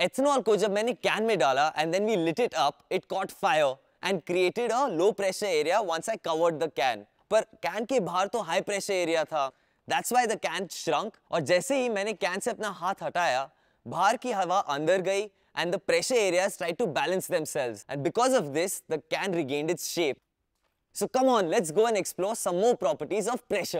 ethanol को जब मैंने कैन में डाला and then we lit it up it caught fire and created a low pressure area once I covered the can पर can के बाहर तो हाई प्रेशर एरिया था that's why the can shrunk और जैसे ही मैंने कैन से अपना हाथ हटाया बाहर की हवा अंदर गई and the pressure areas try to balance themselves and because of this the can regained its shape so come on let's go and explore some more properties of pressure